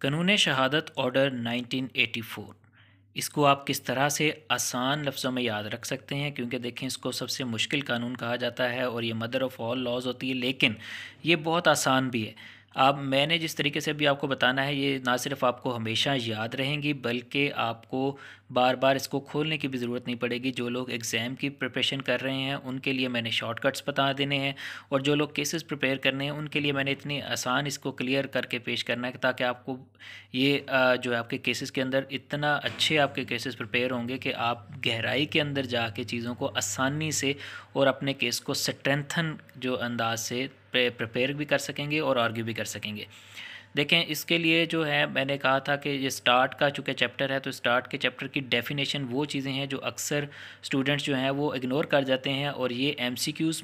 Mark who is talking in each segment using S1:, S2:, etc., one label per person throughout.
S1: कानून शहादत ऑर्डर 1984 इसको आप किस तरह से आसान लफ्ज़ों में याद रख सकते हैं क्योंकि देखें इसको सबसे मुश्किल कानून कहा जाता है और ये मदर ऑफ़ ऑल लॉज होती है लेकिन ये बहुत आसान भी है अब मैंने जिस तरीके से अभी आपको बताना है ये ना सिर्फ आपको हमेशा याद रहेंगी बल्कि आपको बार बार इसको खोलने की भी ज़रूरत नहीं पड़ेगी जो लोग एग्ज़ाम की प्रिपरेशन कर रहे हैं उनके लिए मैंने शॉर्टकट्स बता देने हैं और जो लोग केसेस प्रिपेयर करने हैं उनके लिए मैंने इतनी आसान इसको क्लियर करके पेश करना है ताकि आपको ये जो आपके केसेस के अंदर इतना अच्छे आपके केसेस प्रिपेयर होंगे कि आप गहराई के अंदर जाके चीज़ों को आसानी से और अपने केस को स्ट्रेंथन जो अंदाज से प्रिपेयर भी कर सकेंगे और आर्ग्यू भी कर सकेंगे देखें इसके लिए जो है मैंने कहा था कि ये स्टार्ट का चूँकि चैप्टर है तो स्टार्ट के चैप्टर की डेफिनेशन वो चीज़ें हैं जो अक्सर स्टूडेंट्स जो हैं वो इग्नोर कर जाते हैं और ये एम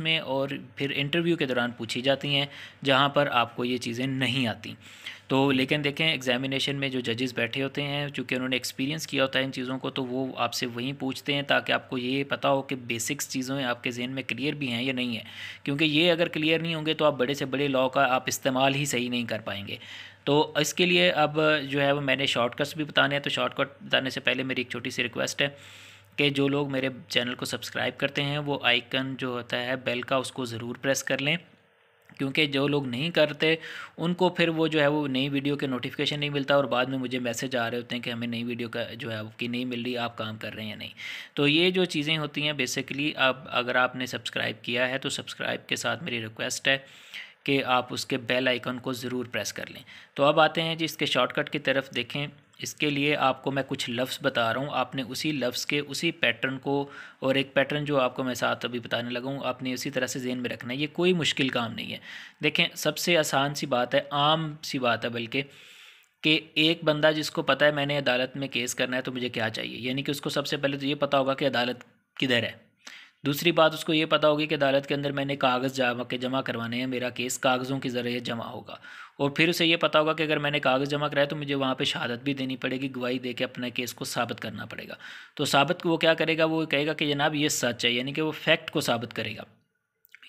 S1: में और फिर इंटरव्यू के दौरान पूछी जाती हैं जहाँ पर आपको ये चीज़ें नहीं आती तो लेकिन देखें एग्जामिनेशन में जो जजेस बैठे होते हैं चूँकि उन्होंने एक्सपीरियंस किया होता है इन चीज़ों को तो वो आपसे वहीं पूछते हैं ताकि आपको ये पता हो कि बेसिक्स चीज़ें आपके जहन में क्लियर भी हैं या नहीं है क्योंकि ये अगर क्लियर नहीं होंगे तो आप बड़े से बड़े लॉ का आप इस्तेमाल ही सही नहीं कर पाएंगे तो इसके लिए अब जो है वो मैंने शॉर्टकट्स भी बताने हैं तो शॉर्टकट बताने से पहले मेरी एक छोटी सी रिक्वेस्ट है कि जो लोग मेरे चैनल को सब्सक्राइब करते हैं वो आइकन जो होता है बेल का उसको ज़रूर प्रेस कर लें क्योंकि जो लोग नहीं करते उनको फिर वो जो है वो नई वीडियो के नोटिफिकेशन नहीं मिलता और बाद में मुझे मैसेज आ रहे होते हैं कि हमें नई वीडियो का जो है आपकी नहीं मिल रही आप काम कर रहे हैं या नहीं तो ये जो चीज़ें होती हैं बेसिकली आप अगर आपने सब्सक्राइब किया है तो सब्सक्राइब के साथ मेरी रिक्वेस्ट है कि आप उसके बेल आइकन को ज़रूर प्रेस कर लें तो अब आते हैं जी इसके शॉर्टकट की तरफ देखें इसके लिए आपको मैं कुछ लफ्ज़ बता रहा हूँ आपने उसी लफ्ज़ के उसी पैटर्न को और एक पैटर्न जो आपको मैं साथ अभी बताने लगा हूँ आपने उसी तरह से जेन में रखना है ये कोई मुश्किल काम नहीं है देखें सबसे आसान सी बात है आम सी बात है बल्कि कि एक बंदा जिसको पता है मैंने अदालत में केस करना है तो मुझे क्या चाहिए यानी कि उसको सबसे पहले तो ये पता होगा कि अदालत किधर है दूसरी बात उसको ये पता होगी कि अदालत के अंदर मैंने कागज़ जमा के जमा करवाने हैं मेरा केस कागज़ों के ज़रिए जमा होगा और फिर उसे ये पता होगा कि अगर मैंने कागज़ जमा कराया तो मुझे वहाँ पे शहादत भी देनी पड़ेगी गवाही दे के अपने केस को साबित करना पड़ेगा तो साबित वो क्या करेगा वो कहेगा कि जनाब ये सच है यानी कि वो फैक्ट को साबित करेगा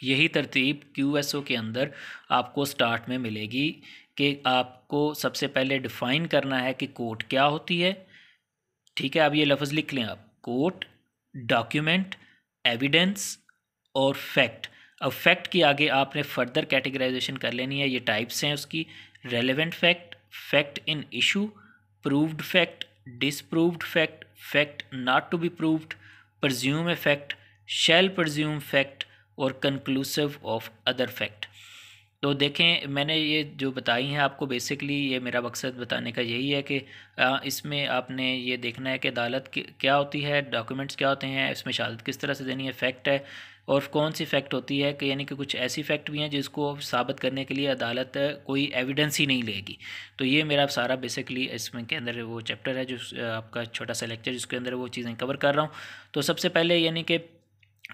S1: यही तरतीब क्यू के अंदर आपको स्टार्ट में मिलेगी कि आपको सबसे पहले डिफ़ाइन करना है कि कोर्ट क्या होती है ठीक है आप ये लफ्ज़ लिख लें आप कोर्ट डॉक्यूमेंट एविडेंस और फैक्ट अब फैक्ट के आगे आपने फर्दर कैटेगराइजेशन कर लेनी है ये टाइप्स हैं उसकी relevant fact fact in issue proved fact disproved fact fact not to be proved presume a fact shall presume fact और कंक्लूसिव ऑफ अदर फैक्ट तो देखें मैंने ये जो बताई हैं आपको बेसिकली ये मेरा मकसद बताने का यही है कि इसमें आपने ये देखना है कि अदालत क्या होती है डॉक्यूमेंट्स क्या होते हैं इसमें शहादत किस तरह से देनी है फैक्ट है और कौन सी फैक्ट होती है कि यानी कि कुछ ऐसी फैक्ट भी हैं जिसको साबित करने के लिए अदालत कोई एविडेंस ही नहीं लेगी तो ये मेरा सारा बेसिकली इसमें के अंदर वो चैप्टर है जो आपका छोटा सा लेक्चर जिसके अंदर वो चीज़ें कवर कर रहा हूँ तो सबसे पहले यानी कि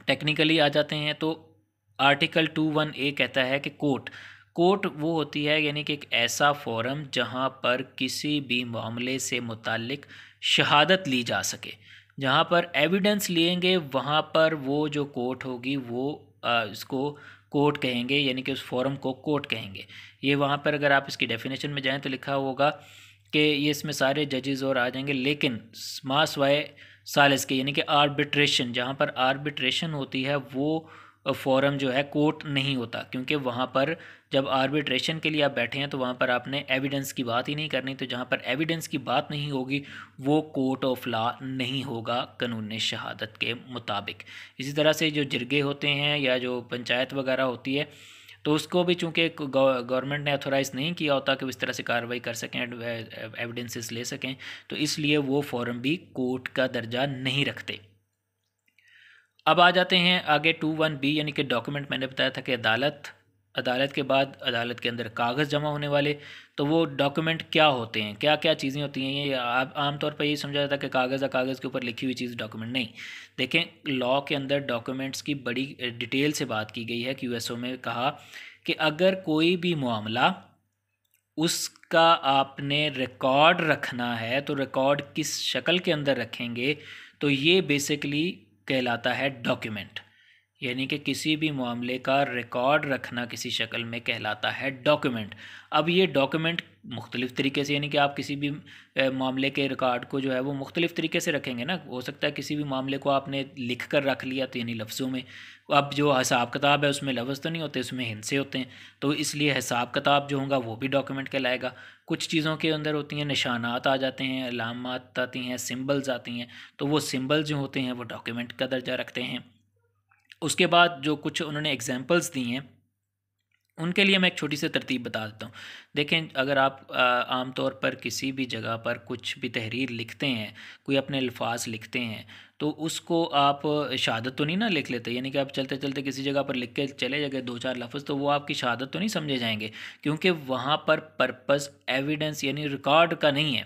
S1: टेक्निकली आ जाते हैं तो आर्टिकल टू वन ए कहता है कि कोर्ट कोर्ट वो होती है यानी कि एक ऐसा फोरम जहाँ पर किसी भी मामले से मुतलक शहादत ली जा सके जहाँ पर एविडेंस लेंगे वहाँ पर वो जो कोर्ट होगी वो इसको कोर्ट कहेंगे यानी कि उस फोरम को कोर्ट कहेंगे ये वहाँ पर अगर आप इसकी डेफिनेशन में जाएँ तो लिखा होगा कि ये इसमें सारे जजेस और आ जाएंगे लेकिन मास वाय सालस के यानी कि आर्बिट्रेशन जहाँ पर आर्बिट्रेशन होती है वो फोरम जो है कोर्ट नहीं होता क्योंकि वहाँ पर जब आर्बिट्रेशन के लिए आप बैठे हैं तो वहाँ पर आपने एविडेंस की बात ही नहीं करनी तो जहाँ पर एविडेंस की बात नहीं होगी वो कोर्ट ऑफ लॉ नहीं होगा कानून शहादत के मुताबिक इसी तरह से जो जिरगे होते हैं या जो पंचायत वगैरह होती है तो उसको भी चूँकि गवर्नमेंट ने अथोराइज़ नहीं किया होता कि इस तरह से कार्रवाई कर सकें एविडेंसेस ले सकें तो इसलिए वो फॉरम भी कोर्ट का दर्जा नहीं रखते अब आ जाते हैं आगे टू वन बी यानी कि डॉक्यूमेंट मैंने बताया था कि अदालत अदालत के बाद अदालत के अंदर कागज़ जमा होने वाले तो वो डॉक्यूमेंट क्या होते हैं क्या क्या चीज़ें होती हैं ये आप आमतौर पर ये समझा जाता है कि कागज़ या कागज़ के ऊपर लिखी हुई चीज़ डॉक्यूमेंट नहीं देखें लॉ के अंदर डॉक्यूमेंट्स की बड़ी डिटेल से बात की गई है कि यूएसओ में कहा कि अगर कोई भी मामला उसका आपने रिकॉर्ड रखना है तो रिकॉर्ड किस शक्ल के अंदर रखेंगे तो ये बेसिकली कहलाता है डॉक्यूमेंट यानी कि किसी भी मामले का रिकॉर्ड रखना किसी शक्ल में कहलाता है डॉक्यूमेंट अब ये डॉक्यूमेंट मुख्तलिफ़ तरीके से यानी कि आप किसी भी मामले के रिकॉर्ड को जो है वो मुख्तलिफ़ तरीके से रखेंगे ना हो सकता है किसी भी मामले को आपने लिख कर रख लिया तो यानी लफ्ज़ों में अब जो हिसाब किताब है उसमें लफ्ज़ तो नहीं होते उसमें हिंसे होते हैं तो इसलिए हिसाब किताब जो होगा वो भी डॉक्यूमेंट कहलाएगा कुछ चीज़ों के अंदर होती हैं निशानात आ जाते हैं अलामत आती हैं सिम्बल्स आती हैं तो वो सिम्बल जो होते हैं वो डॉक्यूमेंट का दर्जा रखते हैं उसके बाद जो कुछ उन्होंने एग्जाम्पल्स दी हैं उनके लिए मैं एक छोटी सी तरतीब बता देता हूँ देखें अगर आप आमतौर पर किसी भी जगह पर कुछ भी तहरीर लिखते हैं कोई अपने अल्फाज लिखते हैं तो उसको आप शहादत तो नहीं ना लिख लेते यानी कि आप चलते चलते किसी जगह पर लिख के चले गए दो चार लफ्ज़ तो वो आपकी शहादत तो नहीं समझे जाएंगे क्योंकि वहाँ पर पर्पज़ एविडेंस यानी रिकॉर्ड का नहीं है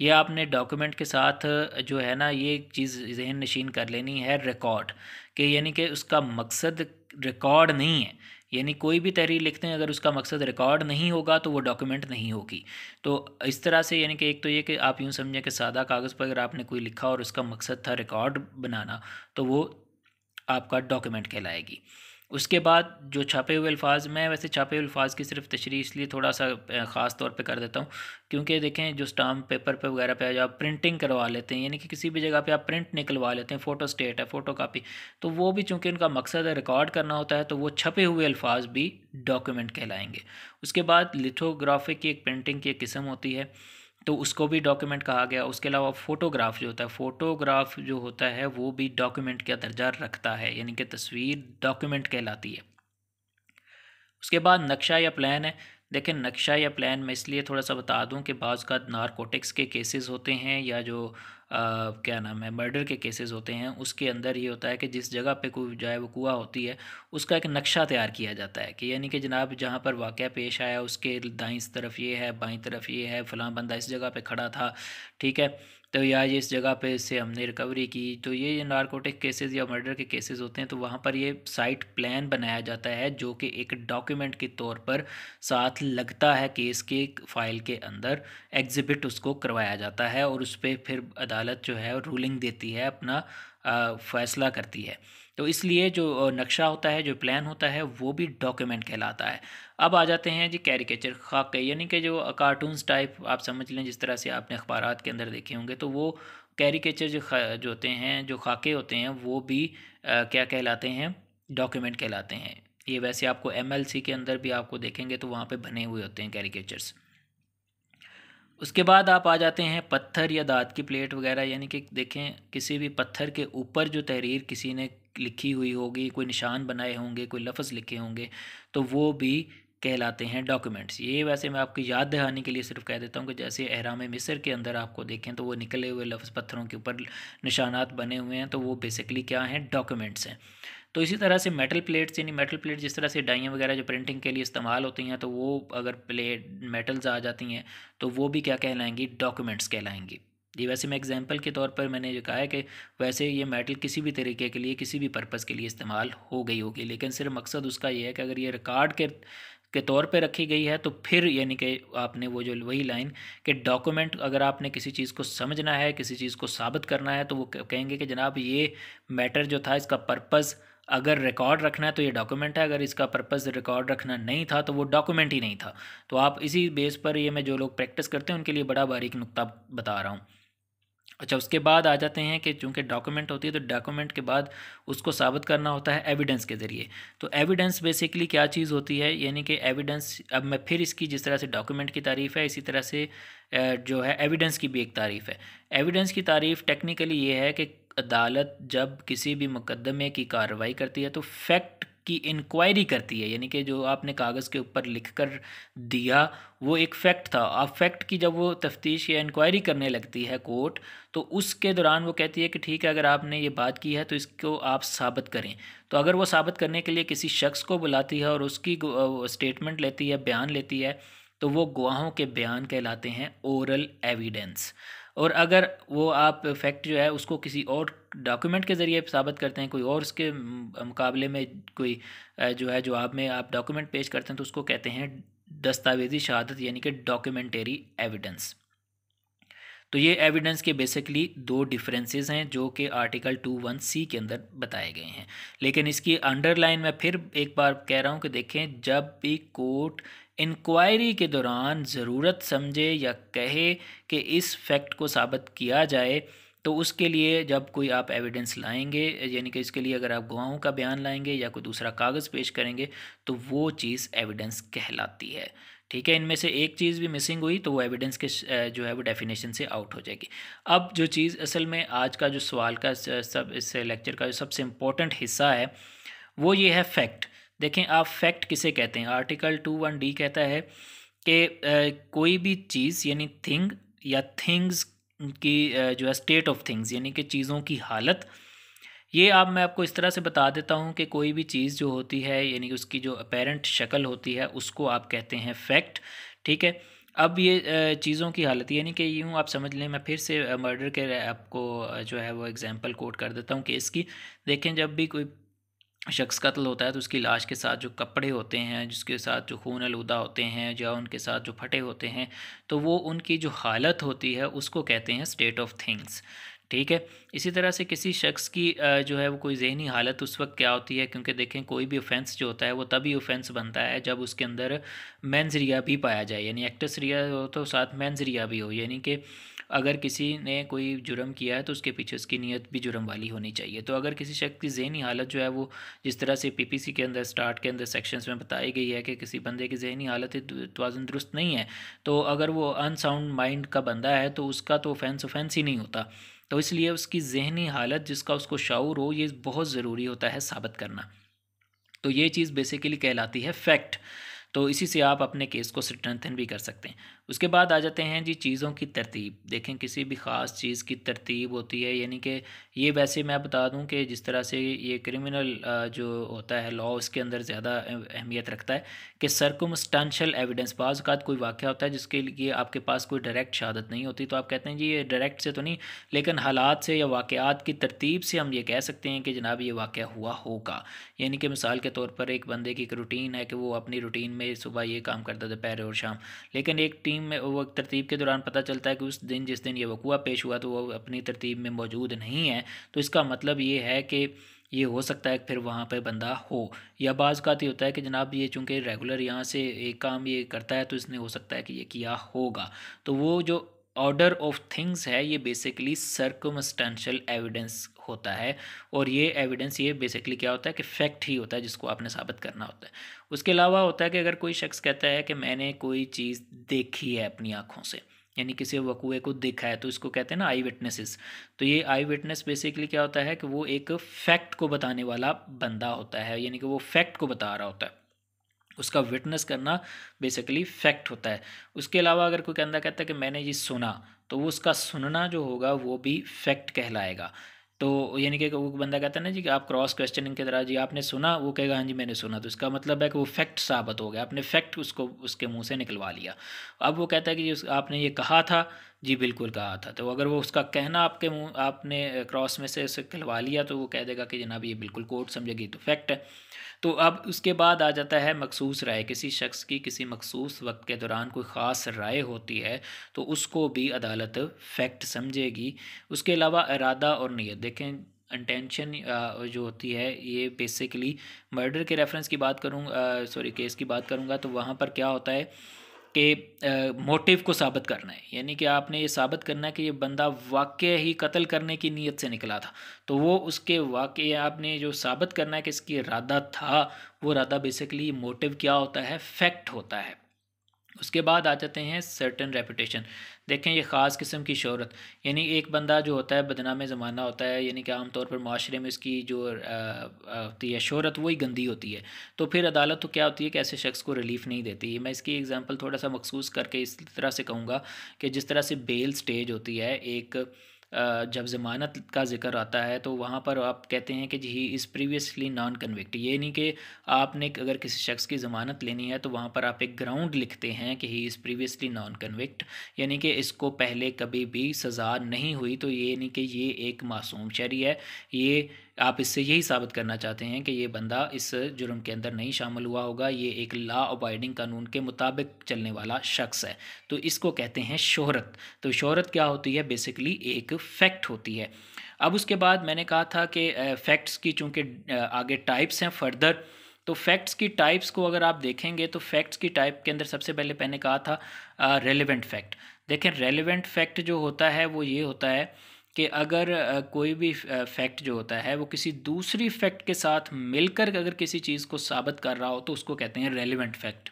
S1: ये आपने डॉक्यूमेंट के साथ जो है ना ये चीज़ जहन नशीन कर लेनी है रिकॉर्ड कि यानी कि उसका मकसद रिकॉर्ड नहीं है यानी कोई भी तहरीर लिखते हैं अगर उसका मकसद रिकॉर्ड नहीं होगा तो वो डॉक्यूमेंट नहीं होगी तो इस तरह से यानी कि एक तो ये कि आप यूँ समझें कि सादा कागज़ पर अगर आपने कोई लिखा और उसका मकसद था रिकॉर्ड बनाना तो वो आपका डॉक्यूमेंट कहलाएगी उसके बाद जो छापे हुए अल्फाज मैं वैसे छापे हुए अल्फाज की सिर्फ तशरी इसलिए थोड़ा सा ख़ास तौर पे कर देता हूँ क्योंकि देखें जो स्टाम्प पेपर पे वगैरह पे आप प्रिंटिंग करवा लेते हैं यानी कि किसी भी जगह पे आप प्रिंट निकलवा लेते हैं फ़ोटो स्टेट है फ़ोटो कापी तो वो भी चूँकि उनका मकसद है रिकॉर्ड करना होता है तो वो छपे हुए अल्फाज भी डॉक्यूमेंट कहलाएँगे उसके बाद लिथोग्राफिक की एक प्रिंटिंग की एक किस्म होती है तो उसको भी डॉक्यूमेंट कहा गया उसके अलावा फ़ोटोग्राफ जो होता है फ़ोटोग्राफ जो होता है वो भी डॉक्यूमेंट का दर्जा रखता है यानी कि तस्वीर डॉक्यूमेंट कहलाती है उसके बाद नक्शा या प्लान है देखें नक्शा या प्लान मैं इसलिए थोड़ा सा बता दूं कि बाज़ का नारकोटिक्स के केसेस होते हैं या जो आ, क्या नाम है मर्डर के केसेस होते हैं उसके अंदर ये होता है कि जिस जगह पे कोई जाए कुआ होती है उसका एक नक्शा तैयार किया जाता है कि यानी कि जनाब जहाँ पर वाक़ पेश आया उसके दाइं तरफ ये है बाईं तरफ ये है फ़लाँ बंदा इस जगह पर खड़ा था ठीक है तो या इस जगह पे से हमने रिकवरी की तो ये नारकोटिक केसेस या मर्डर के केसेस होते हैं तो वहाँ पर ये साइट प्लान बनाया जाता है जो कि एक डॉक्यूमेंट के तौर पर साथ लगता है केस के फाइल के अंदर एग्जिबिट उसको करवाया जाता है और उस पर फिर अदालत जो है रूलिंग देती है अपना आ, फैसला करती है तो इसलिए जो नक्शा होता है जो प्लान होता है वो भी डॉक्यूमेंट कहलाता है अब आ जाते हैं जी कैरिकेचर खाके यानी कि जो कार्टून्स टाइप आप समझ लें जिस तरह से आपने अखबार के अंदर देखे होंगे तो वो कैरिकेचर जो जो होते हैं जो खाके होते हैं वो भी आ, क्या कहलाते हैं डॉक्यूमेंट कहलाते हैं ये वैसे आपको एमएलसी के अंदर भी आपको देखेंगे तो वहाँ पे बने हुए होते हैं कैरिकेचर्स उसके बाद आप आ जाते हैं पत्थर या दांत की प्लेट वगैरह यानी कि देखें किसी भी पत्थर के ऊपर जो तहरीर किसी ने लिखी हुई होगी कोई निशान बनाए होंगे कोई लफ्ज़ लिखे होंगे तो वो भी कहलाते हैं डॉक्यूमेंट्स ये वैसे मैं आपकी याद दहानी के लिए सिर्फ कह देता हूँ कि जैसे अहराम मिस्र के अंदर आपको देखें तो वो निकले हुए लफ्ज़ पत्थरों के ऊपर निशानात बने हुए हैं तो वो बेसिकली क्या हैं डॉक्यूमेंट्स हैं तो इसी तरह से मेटल प्लेट्स यानी मेटल प्लेट जिस तरह से डाइयाँ वगैरह जो प्रिंटिंग के लिए इस्तेमाल होती हैं तो वो अगर प्लेट मेटल्स आ जाती हैं तो वो भी क्या कहलाएंगी डॉक्यूमेंट्स कहलाएंगी ये वैसे मैं एग्जांपल के तौर पर मैंने जो कहा है कि वैसे ये मेटल किसी भी तरीके के लिए किसी भी पर्पज़ के लिए इस्तेमाल हो गई होगी लेकिन सिर्फ मकसद उसका ये है कि अगर ये रिकॉर्ड के के तौर पे रखी गई है तो फिर यानी कि आपने वो जो वही लाइन कि डॉक्यूमेंट अगर आपने किसी चीज़ को समझना है किसी चीज़ को साबित करना है तो वो कहेंगे कि जनाब ये मैटर जो था इसका पर्पज़ अगर रिकॉर्ड रखना है तो ये डॉक्यूमेंट है अगर इसका पर्पज़ रिकॉर्ड रखना नहीं था तो वो डॉक्यूमेंट ही नहीं था तो आप इसी बेस पर ये मैं जो लोग प्रैक्टिस करते हैं उनके लिए बड़ा बारीक नुकता बता रहा हूँ अच्छा उसके बाद आ जाते हैं कि चूंकि डॉक्यूमेंट होती है तो डॉक्यूमेंट के बाद उसको साबित करना होता है एविडेंस के ज़रिए तो एविडेंस बेसिकली क्या चीज़ होती है यानी कि एविडेंस अब मैं फिर इसकी जिस तरह से डॉक्यूमेंट की तारीफ़ है इसी तरह से जो है एविडेंस की भी एक तारीफ़ है एविडेंस की तारीफ़ टेक्निकली ये है कि अदालत जब किसी भी मुकदमे की कार्रवाई करती है तो फैक्ट की इंक्वायरी करती है यानी कि जो आपने कागज़ के ऊपर लिख कर दिया वो एक फ़ैक्ट था आप फैक्ट की जब वो तफ्तीश या इंक्वायरी करने लगती है कोर्ट तो उसके दौरान वो कहती है कि ठीक है अगर आपने ये बात की है तो इसको आप साबित करें तो अगर वो साबित करने के लिए किसी शख्स को बुलाती है और उसकी स्टेटमेंट लेती है बयान लेती है तो वो गवाहों के बयान कहलाते हैं ओरल एविडेंस और अगर वो आप फैक्ट जो है उसको किसी और डॉक्यूमेंट के ज़रिए साबित करते हैं कोई और उसके मुकाबले में कोई जो है जवाब में आप डॉक्यूमेंट पेश करते हैं तो उसको कहते हैं दस्तावेजी शहादत यानी कि डॉक्यूमेंटेरी एविडेंस तो ये एविडेंस के बेसिकली दो डिफरेंसेस हैं जो कि आर्टिकल टू वन सी के अंदर बताए गए हैं लेकिन इसकी अंडरलाइन मैं फिर एक बार कह रहा हूँ कि देखें जब भी कोर्ट इंक्वायरी के दौरान ज़रूरत समझे या कहे कि इस फैक्ट को साबित किया जाए तो उसके लिए जब कोई आप एविडेंस लाएंगे यानी कि इसके लिए अगर आप गवाहों का बयान लाएंगे या कोई दूसरा कागज़ पेश करेंगे तो वो चीज़ एविडेंस कहलाती है ठीक है इनमें से एक चीज़ भी मिसिंग हुई तो वो एविडेंस के जो है वो डेफिनेशन से आउट हो जाएगी अब जो चीज़ असल में आज का जो सवाल का सब इस लेक्चर का जो सबसे इम्पोर्टेंट हिस्सा है वो ये है फैक्ट देखें आप फैक्ट किसे कहते हैं आर्टिकल टू वन डी कहता है कि कोई भी चीज़ यानी थिंग या थिंग्स की जो है स्टेट ऑफ थिंग्स यानी कि चीज़ों की हालत ये आप मैं आपको इस तरह से बता देता हूँ कि कोई भी चीज़ जो होती है यानी उसकी जो अपेरेंट शक्ल होती है उसको आप कहते हैं फैक्ट ठीक है अब ये चीज़ों की हालत यानी कि यूँ आप समझ लें मैं फिर से मर्डर के आपको जो है वो एग्जांपल कोट कर देता हूँ केस की देखें जब भी कोई शख्स कत्ल होता है तो उसकी लाश के साथ जो कपड़े होते हैं जिसके साथ जो खून आलूदा होते हैं या उनके साथ जो फटे होते हैं तो वो उनकी जो हालत होती है उसको कहते हैं स्टेट ऑफ थिंग्स ठीक है इसी तरह से किसी शख्स की जो है वो कोई जहनी हालत उस वक्त क्या होती है क्योंकि देखें कोई भी ऑफेंस जो होता है वो तभी ऑफेंस बनता है जब उसके अंदर मैंजरिया भी पाया जाए यानी एक्टस रिया हो तो साथ मैंजरिया भी हो यानी कि अगर किसी ने कोई जुर्म किया है तो उसके पीछे उसकी नीयत भी जुर्म वाली होनी चाहिए तो अगर किसी शख्स की जहनी हालत जो है वो जिस तरह से पीपीसी के अंदर स्टार्ट के अंदर सेक्शंस में बताई गई है कि किसी बंदे की जहनी हालत तोज़न दुरुस्त नहीं है तो अगर वो अनसाउंड माइंड का बंदा है तो उसका तो ऑफेंस ऑफेंस ही नहीं होता तो इसलिए उसकी जहनी हालत जिसका उसको शाऊर हो ये बहुत ज़रूरी होता है साबित करना तो ये चीज़ बेसिकली कहलाती है फैक्ट तो इसी से आप अपने केस को स्ट्रेंथन भी कर सकते हैं उसके बाद आ जाते हैं जी चीज़ों की तरतीब देखें किसी भी ख़ास चीज़ की तरतीब होती है यानी कि ये वैसे मैं बता दूं कि जिस तरह से ये क्रिमिनल जो होता है लॉ उसके अंदर ज़्यादा अहमियत रखता है कि सरकमस्टांशल एविडेंस बाज़ कोई वाक़ होता है जिसके लिए आपके पास कोई डायरेक्ट शहादत नहीं होती तो आप कहते हैं जी ये डायरेक्ट से तो नहीं लेकिन हालात से या वाक़ात की तरतीब से हम ये कह सकते हैं कि जनाब ये वाक़ हुआ होगा यानी कि मिसाल के तौर पर एक बंदे की एक रूटीन है कि वो अपनी रूटीन में सुबह ये काम करता दोपहर और शाम लेकिन एक टीम में वो तरतीब के दौरान पता चलता है कि उस दिन जिस दिन ये वकूआ पेश हुआ तो वो अपनी तरतीब में मौजूद नहीं है तो इसका मतलब ये है कि ये हो सकता है फिर वहाँ पर बंदा हो या बाज़ का होता है कि जनाब ये चूँकि रेगुलर यहाँ से एक काम ये करता है तो इसने हो सकता है कि ये किया होगा तो वो जो ऑर्डर ऑफ थिंग्स है ये बेसिकली सर्कमस्टेंशल एविडेंस होता है और ये एविडेंस ये बेसिकली क्या होता है कि फैक्ट ही होता है जिसको आपने साबित करना होता है उसके अलावा होता है कि अगर कोई शख्स कहता है कि मैंने कोई चीज़ देखी है अपनी आँखों से यानी किसी वकूए को देखा है तो इसको कहते हैं ना आई विटनेसेस तो ये आई विटनेस बेसिकली क्या होता है कि वो एक फैक्ट को बताने वाला बंदा होता है यानी कि वो फैक्ट को बता रहा होता है उसका विटनेस करना बेसिकली फैक्ट होता है उसके अलावा अगर कोई कहता कहता है कि मैंने ये सुना तो वो उसका सुनना जो होगा वो भी फैक्ट कहलाएगा तो यानी कि वो बंदा कहता है ना जी कि आप क्रॉस क्वेश्चनिंग के तरह जी आपने सुना वो कहेगा हाँ जी मैंने सुना तो इसका मतलब है कि वो फैक्ट साबित हो गया आपने फैक्ट उसको उसके मुंह से निकलवा लिया अब वो कहता है कि जी आपने ये कहा था जी बिल्कुल कहा था तो अगर वो उसका कहना आपके मुँह आपने क्रॉस में से उसे निकलवा लिया तो वो कह देगा कि जनाब ये बिल्कुल कोर्ट समझेगी तो फैक्ट है तो अब उसके बाद आ जाता है मखसूस राय किसी शख्स की किसी मखसूस वक्त के दौरान कोई ख़ास राय होती है तो उसको भी अदालत फैक्ट समझेगी उसके अलावा इरादा और नीयत देखें इंटेंशन जो होती है ये बेसिकली मर्डर के रेफरेंस की बात करूँ सॉरी केस की बात करूँगा तो वहाँ पर क्या होता है के मोटिव को साबित करना है यानी कि आपने ये साबित करना है कि ये बंदा वाक्य ही कत्ल करने की नीयत से निकला था तो वो उसके वाक्य आपने जो साबित करना है कि इसकी इरादा था वो इरादा बेसिकली मोटिव क्या होता है फैक्ट होता है उसके बाद आ जाते हैं सर्टन रेपूटेशन देखें ये ख़ास किस्म की शहरत यानी एक बंदा जो होता है बदनाम ज़माना होता है यानी कि आम तौर पर माशरे में इसकी जो होती है शहरत वही गंदी होती है तो फिर अदालत तो क्या होती है कि ऐसे शख्स को रिलीफ़ नहीं देती मैं इसकी एग्ज़ाम्पल थोड़ा सा मखसूस करके इस तरह से कहूँगा कि जिस तरह से बेल स्टेज होती है एक जब ज़मानत का ज़िक्र आता है तो वहाँ पर आप कहते हैं कि जी he is previously non convict ये नहीं कि आपने अगर किसी शख्स की ज़मानत लेनी है तो वहाँ पर आप एक ग्राउंड लिखते हैं कि he is previously non convict यानी कि इसको पहले कभी भी सज़ा नहीं हुई तो ये नहीं कि ये एक मासूम शरी है ये आप इससे यही साबित करना चाहते हैं कि ये बंदा इस जुर्म के अंदर नहीं शामिल हुआ होगा ये एक ला अबाइडिंग कानून के मुताबिक चलने वाला शख्स है तो इसको कहते हैं शोहरत तो शोहरत क्या होती है बेसिकली एक फैक्ट होती है अब उसके बाद मैंने कहा था कि फैक्ट्स की चूँकि आगे टाइप्स हैं फर्दर तो फैक्ट्स की टाइप्स को अगर आप देखेंगे तो फैक्ट्स की टाइप के अंदर सबसे पहले मैंने कहा था रेलिवेंट फैक्ट देखें रेलिवेंट फैक्ट जो होता है वो ये होता है कि अगर कोई भी फैक्ट जो होता है वो किसी दूसरी फैक्ट के साथ मिलकर अगर किसी चीज़ को साबित कर रहा हो तो उसको कहते हैं रेलिवेंट फैक्ट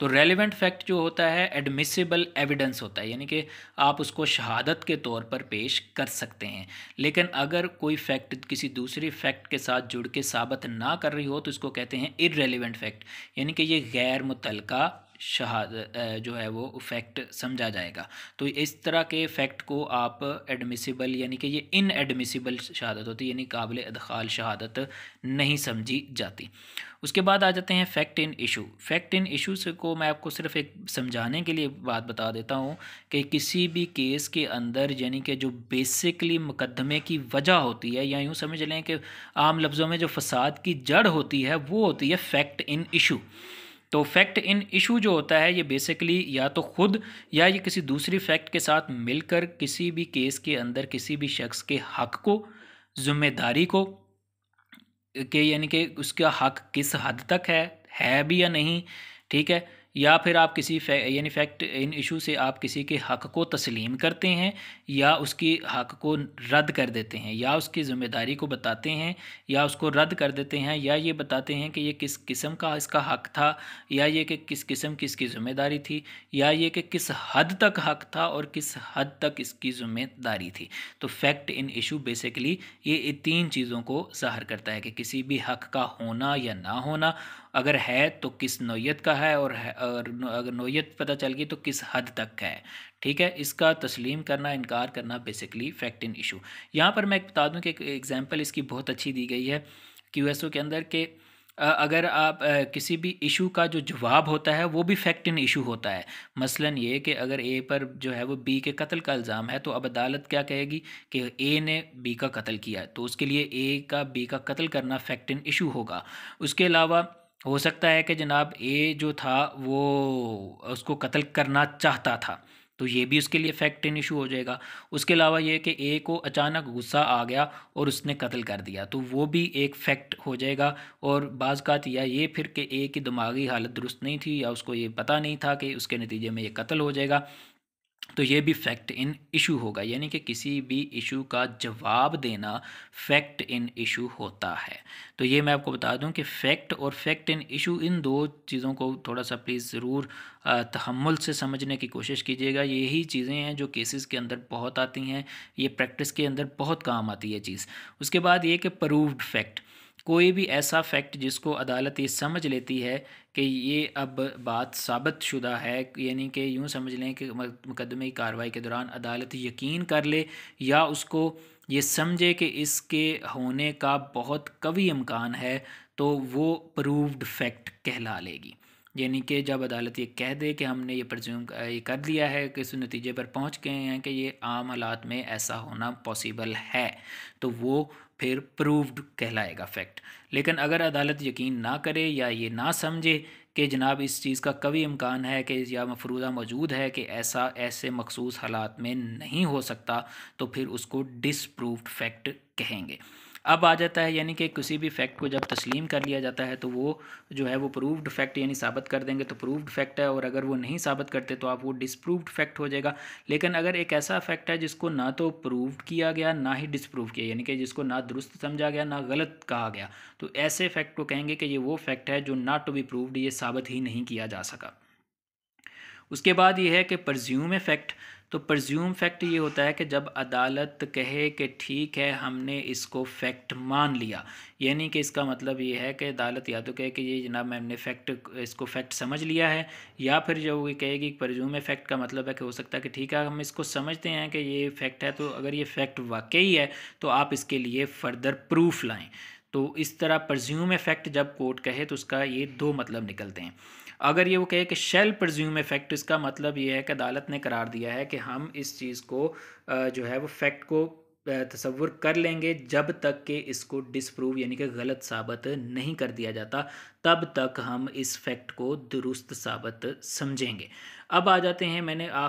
S1: तो रेलिवेंट फैक्ट जो होता है एडमिसिबल एविडेंस होता है यानी कि आप उसको शहादत के तौर पर पेश कर सकते हैं लेकिन अगर कोई फैक्ट किसी दूसरी फैक्ट के साथ जुड़ के साबित ना कर रही हो तो इसको कहते हैं इरेलीवेंट फैक्ट यानी कि ये गैर मुतलका शहाद जो है वो फैक्ट समझा जाएगा तो इस तरह के फैक्ट को आप एडमिसिबल यानी कि ये इन एडमिसिबल शहादत होती है यानी काबिल अदखाल शहादत नहीं समझी जाती उसके बाद आ जाते हैं fact in issue fact in issue से को मैं आपको सिर्फ एक समझाने के लिए बात बता देता हूँ कि किसी भी केस के अंदर यानी कि जो बेसिकली मुकदमे की वजह होती है या यूँ समझ लें कि आम लफ्ज़ों में जो फसाद की जड़ होती है वो होती है फैक्ट इन इशू तो फैक्ट इन इशू जो होता है ये बेसिकली या तो खुद या ये किसी दूसरी फैक्ट के साथ मिलकर किसी भी केस के अंदर किसी भी शख्स के हक को जिम्मेदारी को के यानी कि उसका हक किस हद तक है है भी या नहीं ठीक है या फिर आप किसी यानी फैक्ट इन इशू से आप किसी के हक़ को तस्लीम करते हैं या उसके हक़ को रद्द कर देते हैं या उसकी ज़िम्मेदारी को बताते हैं या उसको रद्द कर देते हैं या ये बताते हैं कि ये किस किस्म का इसका हक़ था या ये कि किस किस्म की इसकी ज़िम्मेदारी थी या ये कि किस हद तक हक़ था और किस हद तक इसकी ज़िम्मेदारी थी तो फैक्ट इन इशू बेसिकली ये तीन चीज़ों को ज़ाहर करता है कि किसी भी हक़ का होना या ना होना अगर है तो किस नोयत का है और है, अगर नोयत पता चल गई तो किस हद तक है ठीक है इसका तस्लीम करना इनकार करना बेसिकली फैक्ट इन इशू यहाँ पर मैं बता दूँ कि एक एग्ज़ाम्पल इसकी बहुत अच्छी दी गई है क्यू के अंदर के अगर आप किसी भी इशू का जो जवाब होता है वो भी फैक्ट इन इशू होता है मसलन ये कि अगर ए पर जो है वो बी के कत्ल का इल्ज़ाम है तो अब अदालत क्या कहेगी कि ए ने बी का कत्ल किया तो उसके लिए ए का बी का कत्ल करना फैक्ट इन इशू होगा उसके अलावा हो सकता है कि जनाब ए जो था वो उसको कत्ल करना चाहता था तो ये भी उसके लिए फैक्ट इन इशू हो जाएगा उसके अलावा ये कि ए को अचानक गुस्सा आ गया और उसने कत्ल कर दिया तो वो भी एक फैक्ट हो जाएगा और बाज़ का या ये फिर कि ए की दिमागी हालत दुरुस्त नहीं थी या उसको ये पता नहीं था कि उसके नतीजे में ये कत्ल हो जाएगा तो ये भी फैक्ट इन इशू होगा यानी कि किसी भी इशू का जवाब देना फैक्ट इन इशू होता है तो ये मैं आपको बता दूं कि फैक्ट और फैक्ट इन इशू इन दो चीज़ों को थोड़ा सा प्लीज़ ज़रूर तहमुल से समझने की कोशिश कीजिएगा यही चीज़ें हैं जो केसेस के अंदर बहुत आती हैं ये प्रैक्टिस के अंदर बहुत काम आती है चीज़ उसके बाद ये कि प्रूव्ड फैक्ट कोई भी ऐसा फैक्ट जिसको अदालत ये समझ लेती है कि ये अब बात साबित शुदा है यानी कि यूँ समझ लें कि मुकदमे की कार्रवाई के दौरान अदालत यकीन कर ले या उसको ये समझे कि इसके होने का बहुत कवी इम्कान है तो वो प्रूव्ड फैक्ट कहला लेगी यानी कि जब अदालत ये कह दे कि हमने ये प्रज्यूम ये कर लिया है कि इस नतीजे पर पहुंच गए हैं कि ये आम हालात में ऐसा होना पॉसिबल है तो वो फिर प्रूव्ड कहलाएगा फैक्ट लेकिन अगर अदालत यकीन ना करे या ये ना समझे कि जनाब इस चीज़ का कभी इम्कान है कि या मफरूदा मौजूद है कि ऐसा ऐसे मखसूस हालात में नहीं हो सकता तो फिर उसको डिसप्रूव्ड फैक्ट कहेंगे अब आ जाता है यानी कि किसी भी फैक्ट को जब तस्लीम कर लिया जाता है तो वो जो है वो प्रूव्ड फैक्ट यानी साबित कर देंगे तो प्रूव्ड फैक्ट है और अगर वो नहीं साबित करते तो आप वो डिसप्रूव्ड फैक्ट हो जाएगा लेकिन अगर एक ऐसा फैक्ट है जिसको ना तो प्रूव किया गया ना ही डिसप्रूव किया यानी कि जिसको ना दुरुस्त समझा गया ना गलत कहा गया तो ऐसे फैक्ट को कहेंगे कि ये वो फैक्ट है जो नॉट टू बी प्रूव्ड ये साबित ही नहीं किया जा सका उसके बाद ये है कि परज्यूम फैक्ट तो प्रज्यूम फैक्ट ये होता है कि जब अदालत कहे कि ठीक है हमने इसको फैक्ट मान लिया यानी कि इसका मतलब ये है कि अदालत या तो कहे कि ये जनाब मैंने फैक्ट इसको फैक्ट समझ लिया है या फिर जो ये कहेगी प्रज्यूम फैक्ट का मतलब है कि हो सकता है कि ठीक है हम इसको समझते हैं कि ये फैक्ट है तो अगर ये फैक्ट वाकई है तो आप इसके लिए फर्दर प्रूफ लाएँ तो इस तरह प्रज्यूम फैक्ट जब कोर्ट कहे तो उसका ये दो मतलब निकलते हैं अगर ये वो कहे कि शेल प्रज्यूम ए फैक्ट इसका मतलब ये है कि अदालत ने करार दिया है कि हम इस चीज़ को जो है वो फैक्ट को तस्वुर कर लेंगे जब तक कि इसको डिसप्रूव यानी कि गलत साबित नहीं कर दिया जाता तब तक हम इस फैक्ट को दुरुस्त साबित समझेंगे अब आ जाते हैं मैंने आ